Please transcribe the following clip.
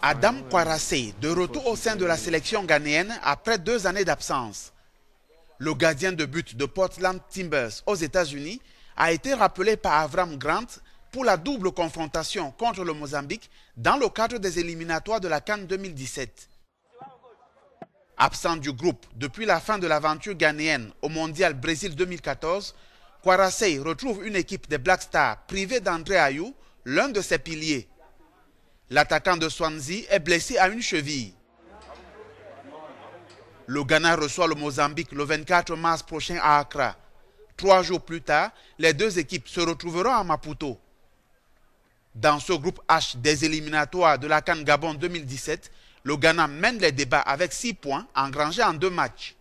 Adam Kwarase, de retour au sein de la sélection ghanéenne après deux années d'absence. Le gardien de but de Portland Timbers aux États-Unis a été rappelé par Avram Grant pour la double confrontation contre le Mozambique dans le cadre des éliminatoires de la Cannes 2017. Absent du groupe depuis la fin de l'aventure ghanéenne au Mondial Brésil 2014, Kwarase retrouve une équipe des Black Stars privée d'André Ayou l'un de ses piliers, l'attaquant de Swansea, est blessé à une cheville. Le Ghana reçoit le Mozambique le 24 mars prochain à Accra. Trois jours plus tard, les deux équipes se retrouveront à Maputo. Dans ce groupe H des éliminatoires de la Cannes Gabon 2017, le Ghana mène les débats avec six points engrangés en deux matchs.